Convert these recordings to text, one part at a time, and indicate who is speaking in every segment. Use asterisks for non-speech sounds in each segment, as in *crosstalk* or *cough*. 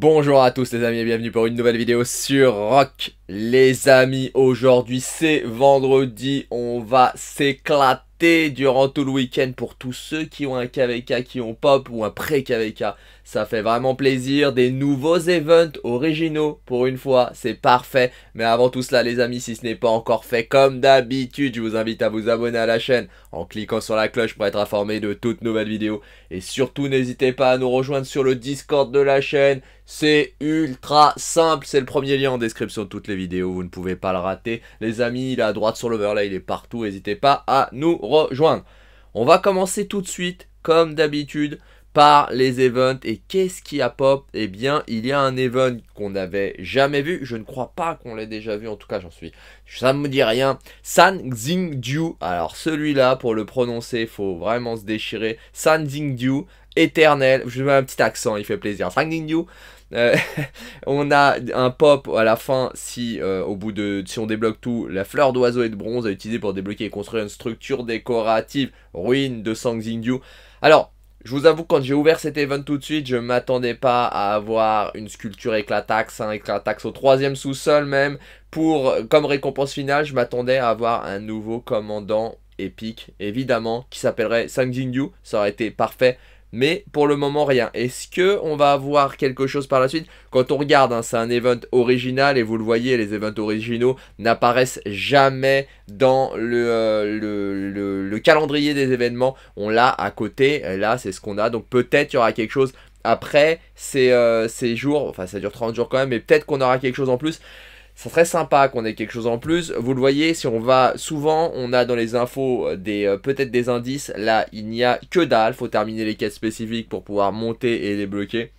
Speaker 1: Bonjour à tous les amis et bienvenue pour une nouvelle vidéo sur Rock. Les amis, aujourd'hui c'est vendredi, on va s'éclater durant tout le week-end pour tous ceux qui ont un KVK, qui ont pop ou un pré-KVK. Ça fait vraiment plaisir, des nouveaux events originaux pour une fois, c'est parfait. Mais avant tout cela les amis, si ce n'est pas encore fait comme d'habitude, je vous invite à vous abonner à la chaîne en cliquant sur la cloche pour être informé de toutes nouvelles vidéos. Et surtout n'hésitez pas à nous rejoindre sur le Discord de la chaîne, c'est ultra simple, c'est le premier lien en description de toutes les vidéos, vous ne pouvez pas le rater. Les amis, il est à droite sur l'overlay, il est partout, n'hésitez pas à nous rejoindre. On va commencer tout de suite, comme d'habitude, par les events. Et qu'est-ce qui a pop Eh bien, il y a un event qu'on n'avait jamais vu. Je ne crois pas qu'on l'ait déjà vu. En tout cas, j'en suis. Ça ne me dit rien. San Xingdu. Alors, celui-là, pour le prononcer, il faut vraiment se déchirer. San Xingdu, éternel. Je mets un petit accent, il fait plaisir. San Xingdu, euh, *laughs* on a un pop à la fin si euh, au bout de si on débloque tout, la fleur d'oiseau et de bronze à utiliser pour débloquer et construire une structure décorative, ruine de Sang Xingyu. Alors, je vous avoue quand j'ai ouvert cet event tout de suite, je m'attendais pas à avoir une sculpture éclataxe, un hein, éclataxe au troisième sous-sol même. Pour, comme récompense finale, je m'attendais à avoir un nouveau commandant épique, évidemment, qui s'appellerait Sang Xingyu, Ça aurait été parfait. Mais pour le moment, rien. Est-ce que on va avoir quelque chose par la suite Quand on regarde, hein, c'est un event original et vous le voyez, les events originaux n'apparaissent jamais dans le, euh, calendrier des événements. On l'a à côté, là c'est ce qu'on a. Donc peut-être il y aura quelque chose après ces euh, jours. Enfin ça dure 30 jours quand même, mais peut-être qu'on aura quelque chose en plus. C'est très sympa qu'on ait quelque chose en plus. Vous le voyez, si on va souvent, on a dans les infos euh, des euh, peut-être des indices. Là, il n'y a que dalle. Faut terminer les quêtes spécifiques pour pouvoir monter et les bloquer.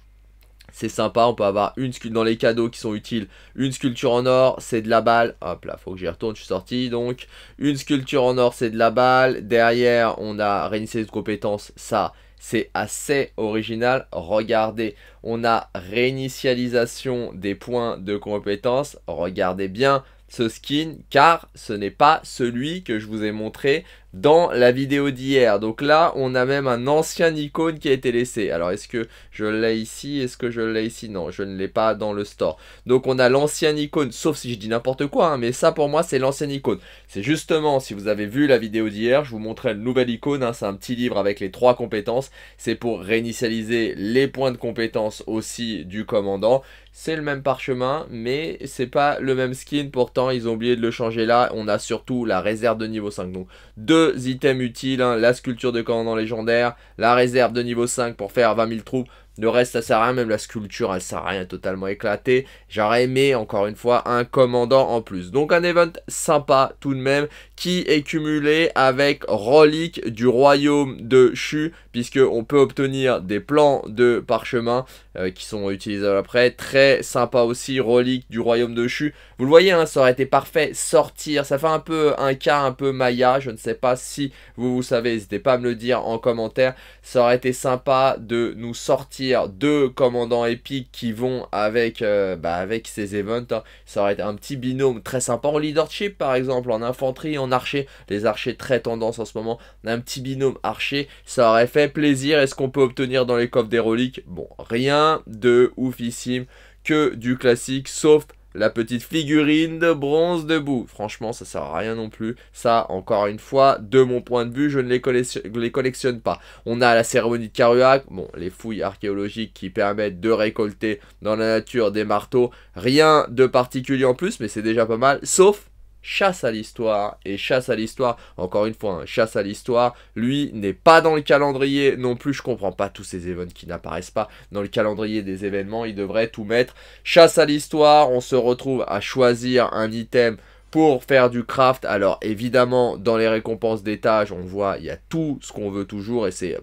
Speaker 1: C'est sympa, on peut avoir une dans les cadeaux qui sont utiles, une sculpture en or, c'est de la balle. Hop là, faut que j'y retourne, je suis sorti. Donc, une sculpture en or, c'est de la balle. Derrière, on a réinitialiser de compétences, ça, c'est assez original. Regardez, on a réinitialisation des points de compétence. Regardez bien, ce skin car ce n'est pas celui que je vous ai montré dans la vidéo d'hier. Donc là, on a même un ancien icône qui a été laissé. Alors, est-ce que je l'ai ici Est-ce que je l'ai ici Non, je ne l'ai pas dans le store. Donc, on a l'ancien icône, sauf si je dis n'importe quoi, hein, mais ça, pour moi, c'est l'ancien icône. C'est justement, si vous avez vu la vidéo d'hier, je vous montrais une nouvelle icône. Hein, c'est un petit livre avec les trois compétences. C'est pour réinitialiser les points de compétences aussi du commandant. C'est le même parchemin, mais c'est pas le même skin. Pourtant, ils ont oublié de le changer là. On a surtout la réserve de niveau 5. Donc, deux items utiles. Hein. la sculpture de commandant légendaire, la réserve de niveau 5 pour faire 20 000 troupes. Le reste, ça sert à rien, même la sculpture, elle sert à rien, totalement éclatée. J'aurais aimé, encore une fois, un commandant en plus. Donc un event sympa tout de même, qui est cumulé avec relique du royaume de chu puisque on peut obtenir des plans de parchemin euh, qui sont utilisables après. Très sympa aussi, relique du royaume de chu Vous le voyez, hein, ça aurait été parfait, sortir, ça fait un peu un cas un peu Maya, je ne sais pas si vous vous savez, n'hésitez pas à me le dire en commentaire. Ça aurait été sympa de nous sortir deux commandants épiques qui vont avec, euh, bah, avec ces events. Hein. Ça aurait été un petit binôme très sympa en leadership par exemple, en infanterie, en archer. Les archers très tendance en ce moment. Un petit binôme archer, ça aurait fait plaisir. Est-ce qu'on peut obtenir dans les coffres des reliques Bon, rien de oufissime que du classique, sauf la petite figurine de bronze debout. Franchement, ça sert à rien non plus. Ça, encore une fois, de mon point de vue, je ne les, collectionne pas. On a la cérémonie de Karuak. bon, les fouilles archéologiques qui permettent de récolter dans la nature des marteaux. Rien de particulier en plus, mais c'est déjà pas mal. Sauf chasse à l'histoire et chasse à l'histoire. Encore une fois, hein, chasse à l'histoire. Lui n'est pas dans le calendrier non plus. Je comprends pas tous ces événements qui n'apparaissent pas dans le calendrier des événements. Il devrait tout mettre. Chasse à l'histoire. On se retrouve à choisir un item pour faire du craft. Alors évidemment, dans les récompenses d'étage, on voit, il y a tout ce qu'on veut toujours et c'est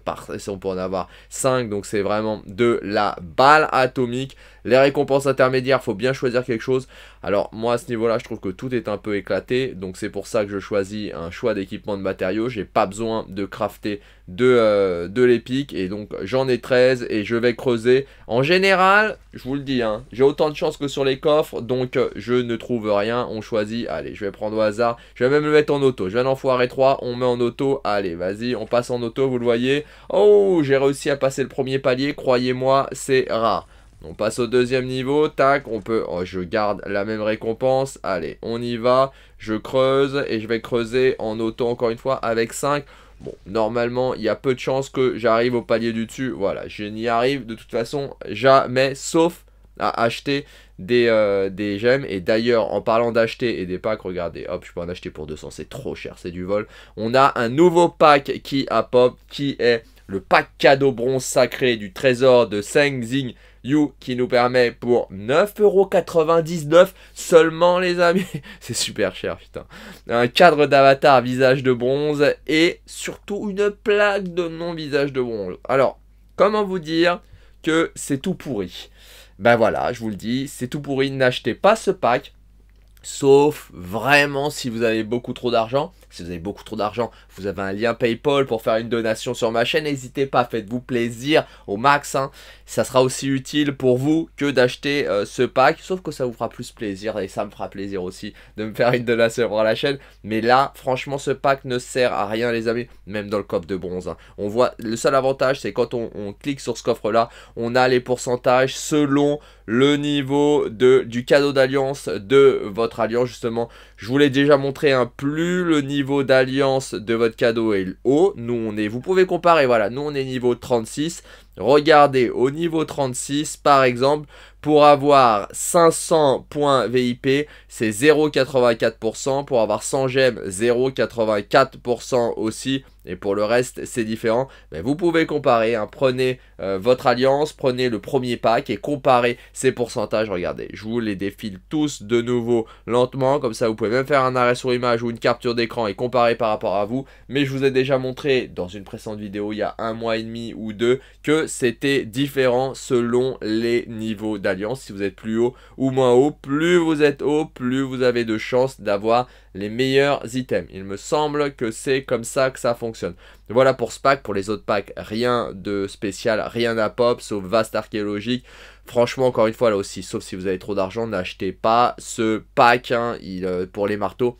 Speaker 1: on peut en avoir 5, donc c'est vraiment de la balle atomique. Les récompenses intermédiaires, faut bien choisir quelque chose. Alors moi à ce niveau-là, je trouve que tout est un peu éclaté. Donc c'est pour ça que je choisis un choix d'équipement de matériaux. J'ai pas besoin de crafter de, euh, de l'épique. Et donc j'en ai 13 et je vais creuser. En général, je vous le dis, hein, j'ai autant de chance que sur les coffres. Donc je ne trouve rien. On choisit. Allez, je vais prendre au hasard. Je vais même le mettre en auto. Je viens d'en foirer 3. On met en auto. Allez, vas-y, on passe en auto, vous le voyez. Oh, j'ai réussi à passer le premier palier. Croyez-moi, c'est rare. On passe au deuxième niveau, tac, on peut, oh, je garde la même récompense, allez, on y va, je creuse, et je vais creuser en auto encore une fois avec 5. Bon, normalement, il y a peu de chances que j'arrive au palier du dessus, voilà, je n'y arrive de toute façon jamais, sauf à acheter des, euh, des gemmes. Et d'ailleurs, en parlant d'acheter et des packs, regardez, hop, je peux en acheter pour 200, c'est trop cher, c'est du vol. On a un nouveau pack qui a pop, qui est le pack cadeau bronze sacré du trésor de Seng Zing qui nous permet pour 9,99€ seulement les amis. *laughs* C'est super cher putain. Un cadre d'avatar visage de bronze et surtout une plaque de non visage de bronze. Alors, comment vous dire que c'est tout pourri Ben voilà, je vous le dis, c'est tout pourri. N'achetez pas ce pack. Sauf vraiment si vous avez beaucoup trop d'argent. Si vous avez beaucoup trop d'argent, vous avez un lien PayPal pour faire une donation sur ma chaîne. N'hésitez pas, faites-vous plaisir au max. Hein. Ça sera aussi utile pour vous que d'acheter euh, ce pack. Sauf que ça vous fera plus plaisir et ça me fera plaisir aussi de me faire une donation pour la chaîne. Mais là, franchement, ce pack ne sert à rien, les amis, même dans le coffre de bronze. Hein. On voit, le seul avantage, c'est quand on, clique sur ce coffre-là, on a les pourcentages selon le niveau de, du cadeau d'alliance de votre alliance, justement. Je vous l'ai déjà montré, un hein, plus le niveau d'alliance de votre cadeau est haut. Nous, on est, vous pouvez comparer, voilà, nous, on est niveau 36. Regardez, au niveau 36, par exemple, pour avoir 500 points VIP, c'est 0,84%. Pour avoir 100 gemmes, 0,84% aussi et pour le reste c'est différent, Mais ben, vous pouvez comparer, hein. prenez euh, votre alliance, prenez le premier pack et comparez ces pourcentages, regardez, je vous les défile tous de nouveau lentement, comme ça vous pouvez même faire un arrêt sur image ou une capture d'écran et comparer par rapport à vous, mais je vous ai déjà montré dans une précédente vidéo il y a un mois et demi ou deux que c'était différent selon les niveaux d'alliance, si vous êtes plus haut ou moins haut, plus vous êtes haut, plus vous avez de chances d'avoir les meilleurs items. Il me semble que c'est comme ça que ça fonctionne. Voilà pour ce pack, pour les autres packs, rien de spécial, rien à pop, sauf vaste archéologique. Franchement, encore une fois, là aussi, sauf si vous avez trop d'argent, n'achetez pas ce pack hein. il, euh, pour les marteaux.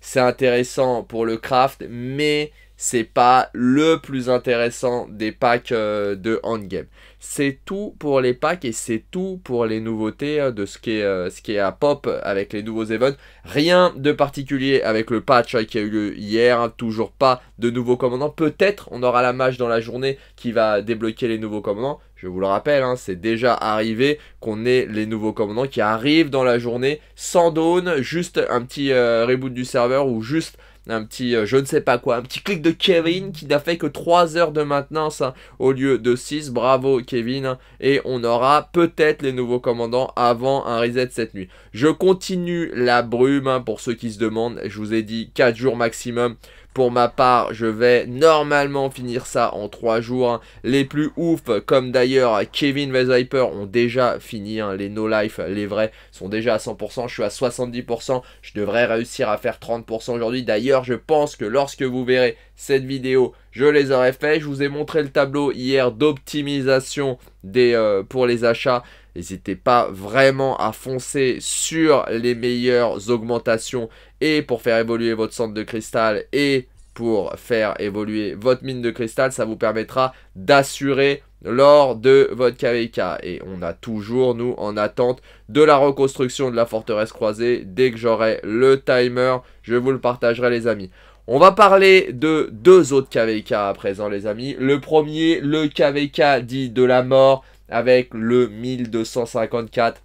Speaker 1: C'est intéressant pour le craft, mais c'est pas le plus intéressant des packs euh, de endgame. C'est tout pour les packs et c'est tout pour les nouveautés euh, de ce qui, est, euh, ce qui à pop avec les nouveaux events. Rien de particulier avec le patch qui a eu lieu hier, hein, toujours pas de nouveaux commandants. Peut-être on aura la match dans la journée qui va débloquer les nouveaux commandants. Je vous le rappelle, hein, c'est déjà arrivé qu'on ait les nouveaux commandants qui arrivent dans la journée sans dawn, juste un petit reboot du serveur ou juste un petit euh, je ne sais pas quoi, un petit clic de Kevin qui n'a fait que 3 heures de maintenance hein, au lieu de 6. Bravo Kevin. et on aura peut-être les nouveaux commandants avant un reset cette nuit. Je continue la brume hein, pour ceux qui se demandent. Je vous ai dit 4 jours maximum pour ma part, je vais normalement finir ça en 3 jours. Les plus ouf, comme d'ailleurs Kevin Weisweiper ont déjà fini. Hein. Les No Life, les vrais, sont déjà à 100%. Je suis à 70%. Je devrais réussir à faire 30% aujourd'hui. D'ailleurs, je pense que lorsque vous verrez cette vidéo, je les aurai fait. Je vous ai montré le tableau hier d'optimisation des euh, pour les achats. N'hésitez pas vraiment à foncer sur les meilleures augmentations et pour faire évoluer votre centre de cristal et pour faire évoluer votre mine de cristal. Ça vous permettra d'assurer lors de votre KVK. Et on a toujours, nous, en attente de la reconstruction de la forteresse croisée. Dès que j'aurai le timer, je vous le partagerai, les amis. On va parler de deux autres KVK à présent, les amis. Le premier, le KVK dit de la mort avec le 1254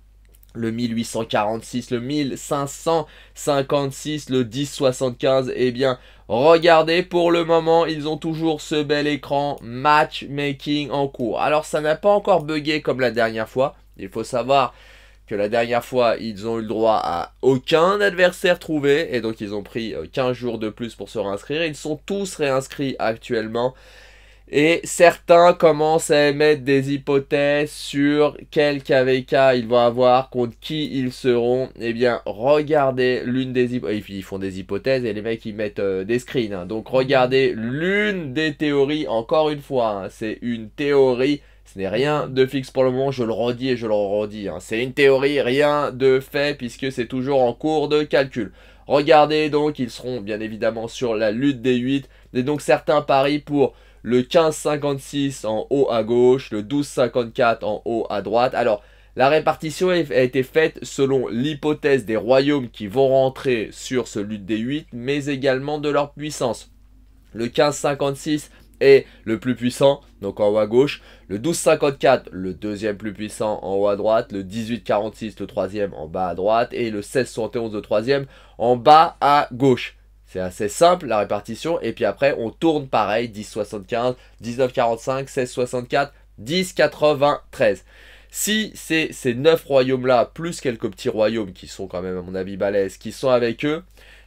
Speaker 1: le 1846, le 1556, le 1075, eh bien, regardez, pour le moment, ils ont toujours ce bel écran matchmaking en cours. Alors, ça n'a pas encore bugué comme la dernière fois. Il faut savoir que la dernière fois, ils ont eu le droit à aucun adversaire trouvé, et donc ils ont pris 15 euh, jours de plus pour se réinscrire. Ils sont tous réinscrits actuellement. Et certains commencent à émettre des hypothèses sur quel KVK ils vont avoir, contre qui ils seront. Eh bien, regardez l'une des hypothèses. ils font des hypothèses et les mecs, ils mettent euh, des screens. Hein. Donc, regardez l'une des théories, encore une fois. Hein. C'est une théorie. Ce n'est rien de fixe pour le moment, je le redis et je le redis. Hein. C'est une théorie, rien de fait puisque c'est toujours en cours de calcul. Regardez donc, ils seront bien évidemment sur la lutte des 8. Et donc certains parient pour le 15,56 en haut à gauche, le 12,54 en haut à droite. Alors, la répartition a été faite selon l'hypothèse des royaumes qui vont rentrer sur ce lutte des 8, mais également de leur puissance. Le 15,56 est le plus puissant, donc en haut à gauche. Le 12,54, le deuxième plus puissant en haut à droite. Le 18,46, le troisième en bas à droite. Et le 16,71, le troisième en bas à gauche. C'est assez simple la répartition. Et puis après, on tourne pareil 10-75, 16 19,45, 10 93. Si c'est ces 9 royaumes-là, plus quelques petits royaumes qui sont quand même à mon avis balèzes, qui sont avec eux,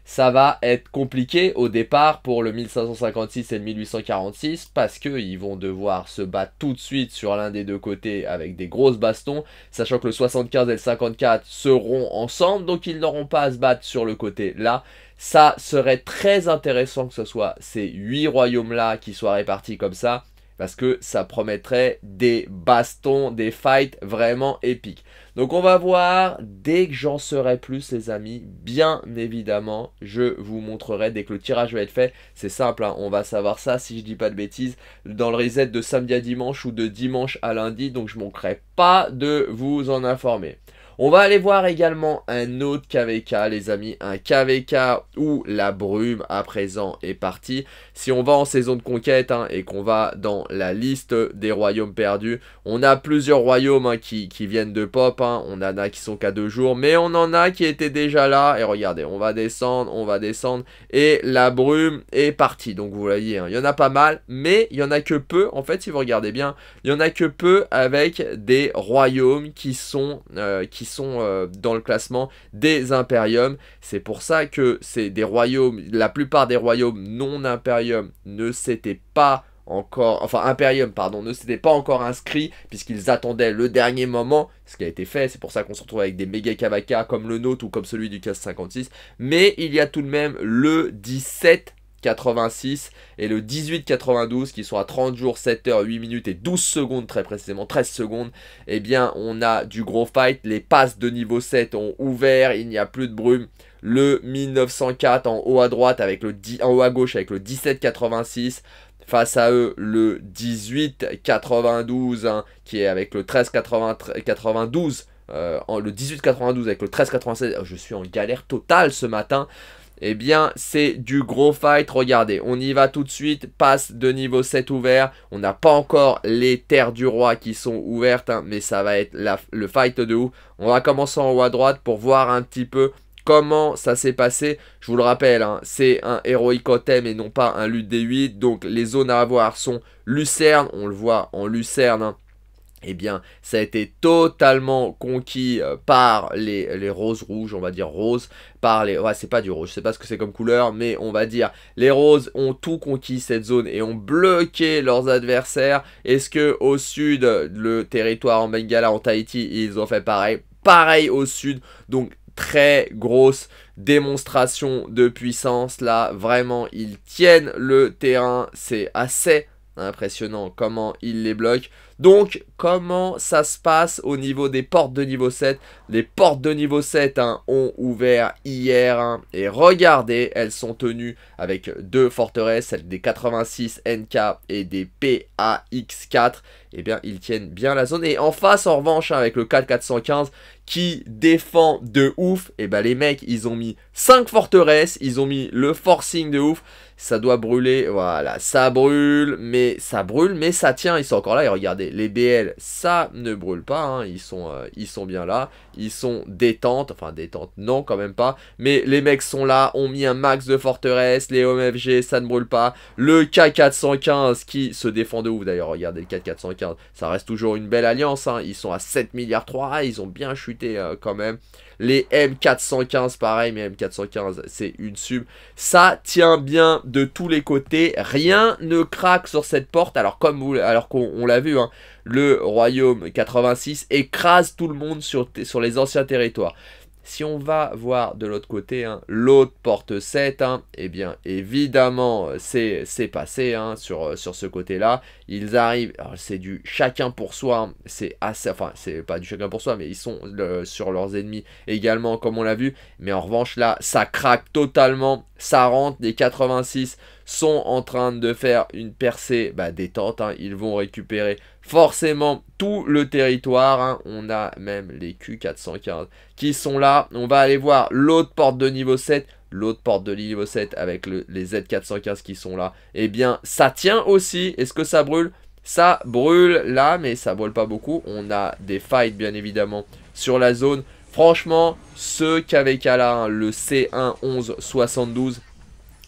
Speaker 1: ça va être compliqué au départ pour le 1556 et le 1846 parce qu'ils vont devoir se battre tout de suite sur l'un des deux côtés avec des grosses bastons, sachant que le 75 et le 54 seront ensemble, donc ils n'auront pas à se battre sur le côté là, ça serait très intéressant que ce soit ces 8 royaumes-là qui soient répartis comme ça, parce que ça promettrait des bastons, des fights vraiment épiques. Donc on va voir, dès que j'en serai plus les amis, bien évidemment, je vous montrerai dès que le tirage va être fait. C'est simple, hein, on va savoir ça si je dis pas de bêtises, dans le reset de samedi à dimanche ou de dimanche à lundi, donc je manquerai pas de vous en informer. On va aller voir également un autre KVK, les amis. Un KVK où la brume à présent est partie. Si on va en saison de conquête hein, et qu'on va dans la liste des royaumes perdus, on a plusieurs royaumes hein, qui, qui, viennent de pop. Hein. On en a qui sont qu'à deux jours, mais on en a qui étaient déjà là. Et regardez, on va descendre, on va descendre. Et la brume est partie. Donc vous voyez, il y en a pas mal, mais il y en a que peu. En fait, si vous regardez bien, il y en a que peu avec des royaumes qui sont... Euh, sont euh, dans le classement des impériums. C'est pour ça que c'est des royaumes, la plupart des royaumes non impériums ne s'étaient pas encore, enfin Imperium, pardon, ne s'étaient pas encore inscrits puisqu'ils attendaient le dernier moment, ce qui a été fait, c'est pour ça qu'on se retrouve avec des méga cavaca comme le nôtre ou comme celui du 56. mais il y a tout de même le 17 86 et le 18-92 qui sont à 30 jours, 7 h 8 minutes et 12 secondes très précisément, 13 secondes, et eh bien on a du gros fight, les passes de niveau 7 ont ouvert, il n'y a plus de brume, le 1904 en haut à droite avec le 10, en haut à gauche avec le 17-86, Face à eux, le 18-92 hein, qui est avec le 13-92 euh, le 92 avec le 13 96 je suis en galère totale ce matin eh bien c'est du gros fight. Regardez, on y va tout de suite. Passe de niveau 7 ouvert. On n'a pas encore les terres du roi qui sont ouvertes, hein, mais ça va être le fight de ouf. On va commencer en haut à droite pour voir un petit peu comment ça s'est passé. Je vous le rappelle, hein, c'est un Heroic Totem et non pas un Lutte des 8 Donc les zones à avoir sont Lucerne, on le voit en Lucerne. Hein et eh bien, ça a été totalement conquis euh, par les, roses rouges, on va dire roses, par les... Ouais, c'est pas du rouge, je sais pas ce que c'est comme couleur, mais on va dire, les roses ont tout conquis cette zone et ont bloqué leurs adversaires. Est-ce que au sud, le territoire en Bengala, en Tahiti, ils ont fait pareil Pareil au sud, donc très grosse démonstration de puissance là, vraiment, ils tiennent le terrain, c'est assez impressionnant comment ils les bloquent. Donc, comment ça se passe au niveau des portes de niveau 7. Les portes de niveau 7 hein, ont ouvert hier hein. et regardez, elles sont tenues avec deux forteresses, celle des 86 NK et des PAX4. Et eh bien, ils tiennent bien la zone. Et en face, en revanche, hein, avec le 4415 415 qui défend de ouf, et eh ben les mecs, ils ont mis 5 forteresses, ils ont mis le forcing de ouf ça doit brûler, voilà, ça brûle, mais ça brûle, mais ça tient, ils sont encore là, et regardez, les BL, ça ne brûle pas, hein. ils, sont, euh, ils sont bien là, ils sont détente, enfin détente non quand même pas, mais les mecs sont là, on mis un max de forteresse, les OMFG ça ne brûle pas, le K415 qui se défend de ouf d'ailleurs, regardez le K415, ça reste toujours une belle alliance, hein. ils sont à 7 milliards 3, ils ont bien chuté euh, quand même, les M415 pareil, mais M415 c'est une sub, ça tient bien de tous les côtés, rien ne craque sur cette porte, alors comme vous, alors qu'on l'a vu, hein, le royaume 86 écrase tout le monde sur, sur les anciens territoires. Si on va voir de l'autre côté, hein, l'autre porte 7, hein, eh bien évidemment c'est passé hein, sur, sur ce côté-là. Ils arrivent, c'est du chacun pour soi, c'est assez, enfin c'est pas du chacun pour soi, mais ils sont sur leurs ennemis également comme on l'a vu. Mais en revanche là, ça craque totalement, ça rentre, les 86 sont en train de faire une percée bah, détente, ils vont récupérer forcément tout le territoire. Hein. On a même les Q415 qui sont là. On va aller voir l'autre porte de niveau 7. L'autre porte de niveau 7 avec les Z415 qui sont là. Eh bien, ça tient aussi. Est-ce que ça brûle Ça brûle là, mais ça brûle pas beaucoup. On a des fights, bien évidemment, sur la zone. Franchement, ce KVK là, le c 1172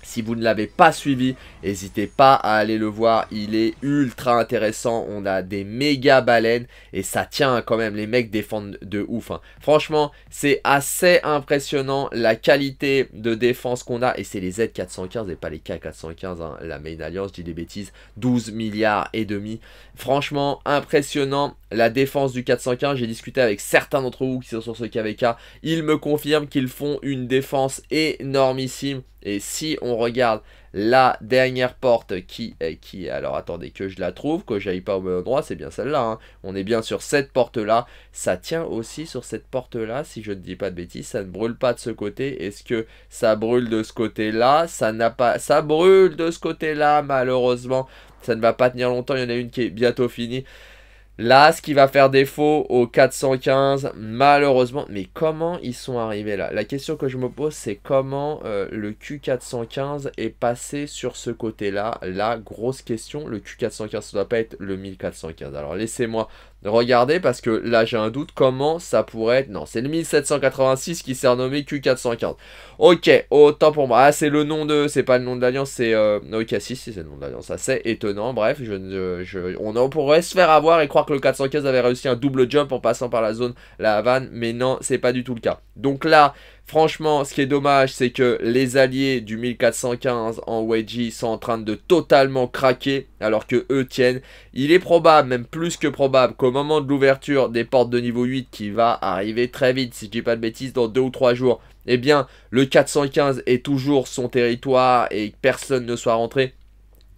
Speaker 1: si vous ne l'avez pas suivi, n'hésitez pas à aller le voir, il est ultra intéressant, on a des méga baleines et ça tient quand même, les mecs défendent de ouf. Hein. Franchement, c'est assez impressionnant la qualité de défense qu'on a et c'est les Z415 et pas les K415, hein. la main alliance, dit des bêtises, 12 milliards et demi. Franchement, impressionnant, la défense du 415, j'ai discuté avec certains d'entre vous qui sont sur ce KVK, ils me confirment qu'ils font une défense énormissime. Et si on regarde la dernière porte qui est euh, qui alors attendez que je la trouve que j'aille pas au bon endroit c'est bien celle-là hein. on est bien sur cette porte là ça tient aussi sur cette porte là si je ne dis pas de bêtises ça ne brûle pas de ce côté est-ce que ça brûle de ce côté là ça n'a pas ça brûle de ce côté là malheureusement ça ne va pas tenir longtemps il y en a une qui est bientôt finie Là, ce qui va faire défaut au 415, malheureusement. Mais comment ils sont arrivés là La question que je me pose, c'est comment euh, le Q415 est passé sur ce côté-là La grosse question, le Q415, ça ne doit pas être le 1415. Alors laissez-moi Regardez, parce que là j'ai un doute comment ça pourrait être. Non, c'est le 1786 qui s'est renommé q 415 Ok, autant pour moi. Ah, c'est le nom de. C'est pas le nom de l'Alliance, c'est. Euh... Ok, si, c'est le nom de l'Alliance. c'est étonnant. Bref, je, je... on pourrait se faire avoir et croire que le 415 avait réussi un double jump en passant par la zone La Havane, mais non, c'est pas du tout le cas. Donc là, Franchement, ce qui est dommage, c'est que les alliés du 1415 en Weiji sont en train de totalement craquer, alors que eux tiennent. Il est probable, même plus que probable, qu'au moment de l'ouverture des portes de niveau 8, qui va arriver très vite, si je dis pas de bêtises, dans 2 ou 3 jours, eh bien, le 415 est toujours son territoire et personne ne soit rentré.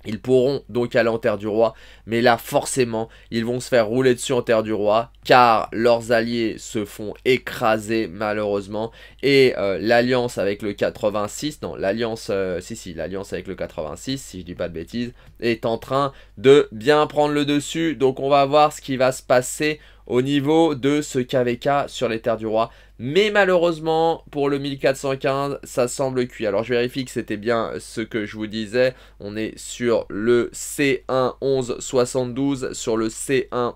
Speaker 1: Ils pourront donc aller en terre du roi, mais là forcément ils vont se faire rouler dessus en terre du roi car leurs alliés se font écraser malheureusement et euh, l'alliance avec le 86, non l'alliance, euh, si si l'alliance avec le 86 si je dis pas de bêtises est en train de bien prendre le dessus donc on va voir ce qui va se passer au niveau de ce KVK sur les terres du roi. Mais malheureusement, pour le 1415, ça semble cuit. Alors, je vérifie que c'était bien ce que je vous disais. On est sur le c 1 11 Sur le c 1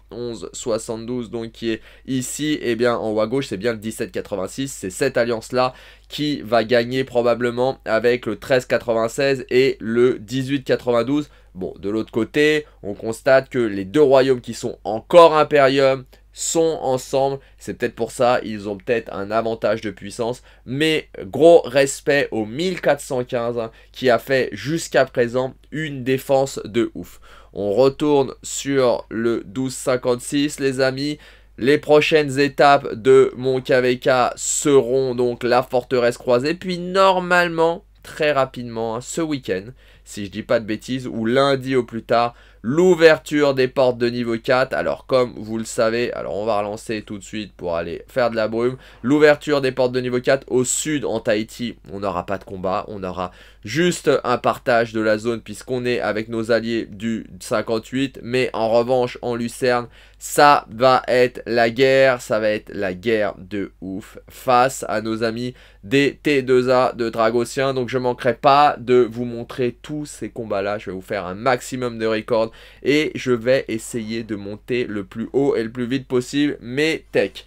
Speaker 1: donc qui est ici, et eh bien en haut à gauche, c'est bien le 1786. C'est cette alliance-là qui va gagner probablement avec le 13,96 et le 18,92. Bon, de l'autre côté, on constate que les deux royaumes qui sont encore impérium sont ensemble. C'est peut-être pour ça, ils ont peut-être un avantage de puissance. Mais gros respect au 1415 hein, qui a fait jusqu'à présent une défense de ouf. On retourne sur le 1256 les amis. Les prochaines étapes de mon KVK seront donc la forteresse croisée, puis normalement, très rapidement, hein, ce week-end, si je dis pas de bêtises, ou lundi au plus tard, l'ouverture des portes de niveau 4. Alors comme vous le savez, alors on va relancer tout de suite pour aller faire de la brume. L'ouverture des portes de niveau 4 au sud en Tahiti, on n'aura pas de combat, on aura juste un partage de la zone puisqu'on est avec nos alliés du 58. Mais en revanche, en Lucerne, ça va être la guerre, ça va être la guerre de ouf face à nos amis des T2A de Dragocien. Donc je manquerai pas de vous montrer tous ces combats-là. Je vais vous faire un maximum de records et je vais essayer de monter le plus haut et le plus vite possible mes techs.